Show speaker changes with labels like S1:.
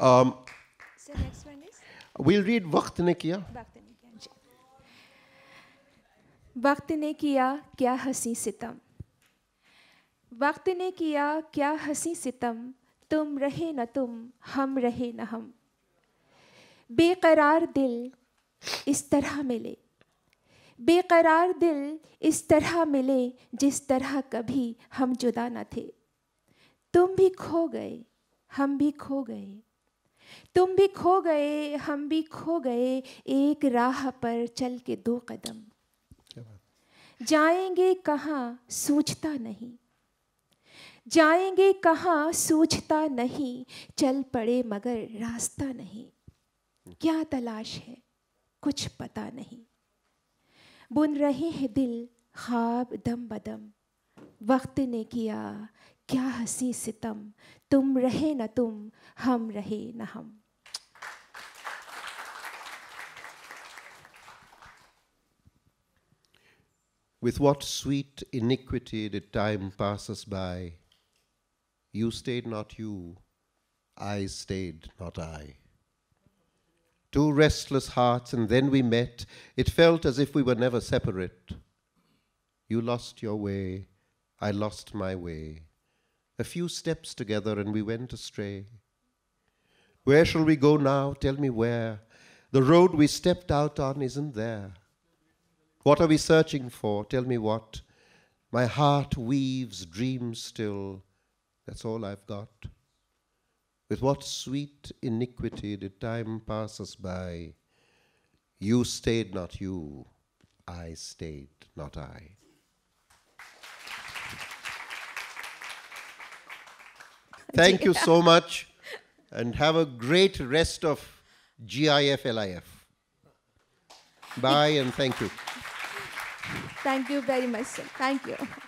S1: Um, so वक्त ने किया
S2: वक्त ने किया क्या हंसी सितम वक्त ने किया क्या हंसी सितम तुम रहे न तुम हम रहे न हम बेकरार दिल इस तरह मिले बेकरार दिल इस तरह मिले जिस तरह कभी हम जुदा न थे तुम भी खो गए हम भी खो गए तुम भी खो गए हम भी खो गए एक राह पर चल के दो कदम जाएंगे कहाँ सोचता नहीं जाएंगे कहाँ सोचता नहीं चल पड़े मगर रास्ता नहीं क्या तलाश है कुछ पता नहीं बुन रहे हैं दिल ख्वाब दम बदम वक्त ने किया क्या हंसी सितम तुम रहे न तुम हम रहे न हम
S1: With what sweet iniquity did time pass us by? You stayed not you, I stayed not I. Two restless hearts, and then we met. It felt as if we were never separate. You lost your way, I lost my way a few steps together, and we went astray. Where shall we go now? Tell me where. The road we stepped out on isn't there. What are we searching for? Tell me what. My heart weaves dreams still. That's all I've got. With what sweet iniquity did time pass us by? You stayed, not you. I stayed, not I. Thank you so much and have a great rest of GIF LIF. Bye and thank you.
S2: Thank you very much, sir. Thank you.